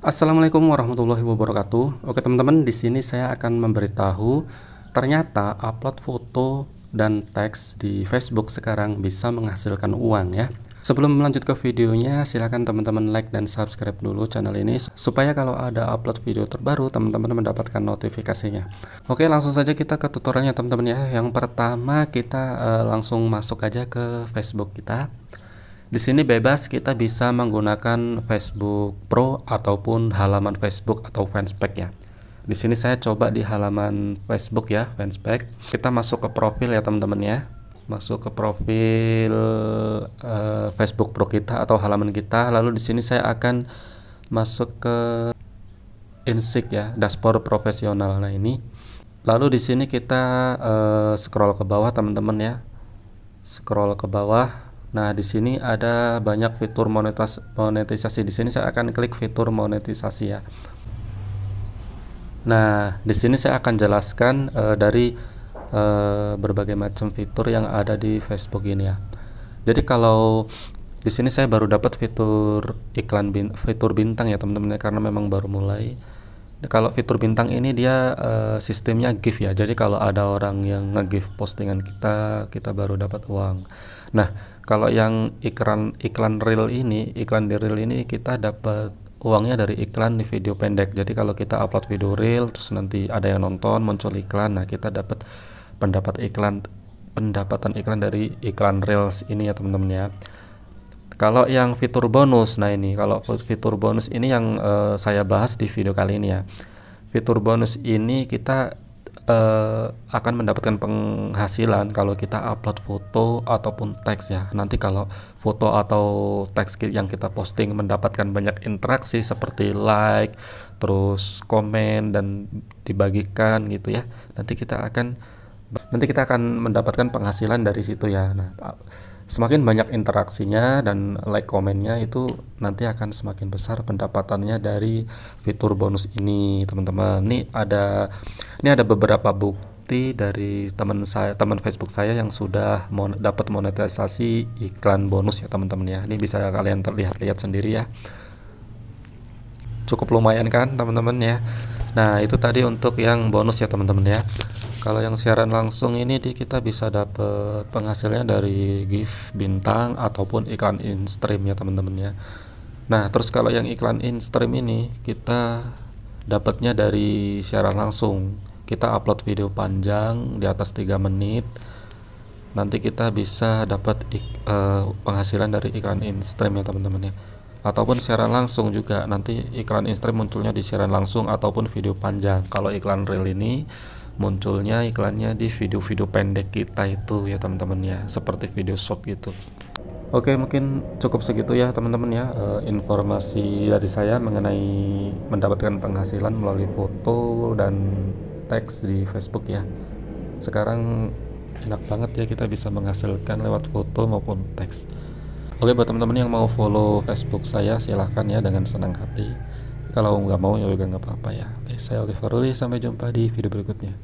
Assalamualaikum warahmatullahi wabarakatuh. Oke teman-teman, di sini saya akan memberitahu ternyata upload foto dan teks di Facebook sekarang bisa menghasilkan uang ya. Sebelum melanjut ke videonya, silahkan teman-teman like dan subscribe dulu channel ini supaya kalau ada upload video terbaru, teman-teman mendapatkan notifikasinya. Oke, langsung saja kita ke tutorialnya teman-teman ya. Yang pertama kita uh, langsung masuk aja ke Facebook kita. Di sini bebas kita bisa menggunakan Facebook Pro ataupun halaman Facebook atau fanspage ya. Di sini saya coba di halaman Facebook ya, Fanspage. Kita masuk ke profil ya teman-teman ya. Masuk ke profil uh, Facebook Pro kita atau halaman kita. Lalu di sini saya akan masuk ke Insig ya, dashboard profesional. Nah, ini. Lalu di sini kita uh, scroll ke bawah teman-teman ya. Scroll ke bawah Nah, di sini ada banyak fitur monetisasi. Di sini saya akan klik fitur monetisasi ya. Nah, di sini saya akan jelaskan e, dari e, berbagai macam fitur yang ada di Facebook ini ya. Jadi kalau di sini saya baru dapat fitur iklan bin, fitur bintang ya teman-teman ya, karena memang baru mulai kalau fitur bintang ini dia uh, sistemnya gift ya jadi kalau ada orang yang nge-gift postingan kita kita baru dapat uang nah kalau yang iklan iklan real ini iklan di real ini kita dapat uangnya dari iklan di video pendek jadi kalau kita upload video real, terus nanti ada yang nonton muncul iklan nah kita dapat pendapat iklan pendapatan iklan dari iklan reels ini ya teman-teman ya kalau yang fitur bonus, nah ini kalau fitur bonus ini yang uh, saya bahas di video kali ini ya. Fitur bonus ini kita uh, akan mendapatkan penghasilan kalau kita upload foto ataupun teks ya. Nanti kalau foto atau teks yang kita posting mendapatkan banyak interaksi seperti like, terus komen dan dibagikan gitu ya. Nanti kita akan nanti kita akan mendapatkan penghasilan dari situ ya nah semakin banyak interaksinya dan like komennya itu nanti akan semakin besar pendapatannya dari fitur bonus ini teman-teman ini ada ini ada beberapa bukti dari teman saya teman Facebook saya yang sudah mon dapat monetisasi iklan bonus ya teman-teman ya ini bisa kalian terlihat-lihat sendiri ya cukup lumayan kan teman-teman ya nah itu tadi untuk yang bonus ya teman-teman ya kalau yang siaran langsung ini kita bisa dapat penghasilnya dari gift bintang ataupun iklan in stream ya teman-teman ya nah terus kalau yang iklan in stream ini kita dapatnya dari siaran langsung kita upload video panjang di atas 3 menit nanti kita bisa dapat uh, eh, penghasilan dari iklan in stream ya teman-teman ya ataupun siaran langsung juga nanti iklan in stream munculnya di siaran langsung ataupun video panjang kalau iklan real ini munculnya iklannya di video-video pendek kita itu ya teman-teman ya seperti video short gitu Oke mungkin cukup segitu ya teman-teman ya e, informasi dari saya mengenai mendapatkan penghasilan melalui foto dan teks di Facebook ya sekarang enak banget ya kita bisa menghasilkan lewat foto maupun teks oke buat teman-teman yang mau follow Facebook saya silahkan ya dengan senang hati kalau nggak mau ya juga nggak apa-apa ya saya Oliver Ruli sampai jumpa di video berikutnya